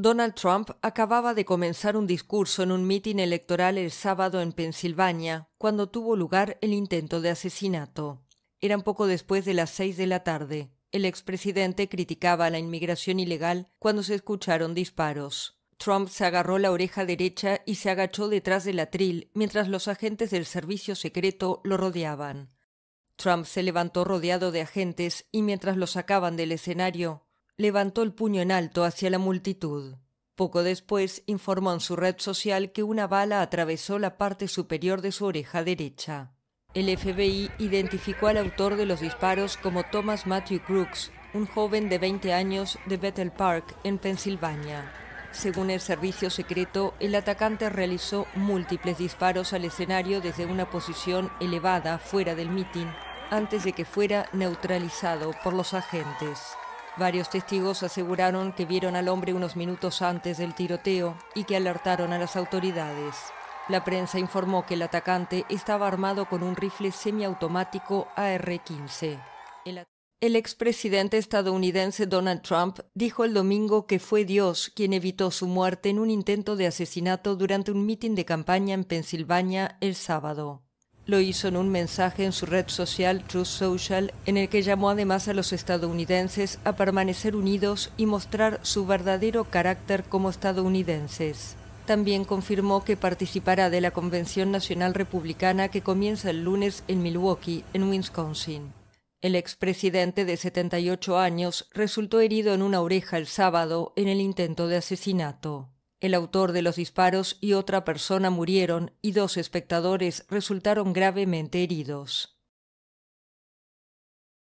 Donald Trump acababa de comenzar un discurso en un mitin electoral el sábado en Pensilvania, cuando tuvo lugar el intento de asesinato. Eran poco después de las seis de la tarde. El expresidente criticaba la inmigración ilegal cuando se escucharon disparos. Trump se agarró la oreja derecha y se agachó detrás del atril mientras los agentes del servicio secreto lo rodeaban. Trump se levantó rodeado de agentes y mientras lo sacaban del escenario, levantó el puño en alto hacia la multitud. Poco después informó en su red social que una bala atravesó la parte superior de su oreja derecha. El FBI identificó al autor de los disparos como Thomas Matthew Crooks, un joven de 20 años de Bethel Park, en Pensilvania. Según el servicio secreto, el atacante realizó múltiples disparos al escenario desde una posición elevada fuera del mitin, antes de que fuera neutralizado por los agentes. Varios testigos aseguraron que vieron al hombre unos minutos antes del tiroteo y que alertaron a las autoridades. La prensa informó que el atacante estaba armado con un rifle semiautomático AR-15. El, expresidente estadounidense Donald Trump dijo el domingo que fue Dios quien evitó su muerte en un intento de asesinato durante un mitin de campaña en Pensilvania el sábado lo hizo en un mensaje en su red social Truth Social, en el que llamó además a los estadounidenses a permanecer unidos y mostrar su verdadero carácter como estadounidenses. También confirmó que participará de la Convención Nacional Republicana que comienza el lunes en Milwaukee, en Wisconsin. El expresidente de 78 años resultó herido en una oreja el sábado en el intento de asesinato. El autor de los disparos y otra persona murieron y dos espectadores resultaron gravemente heridos.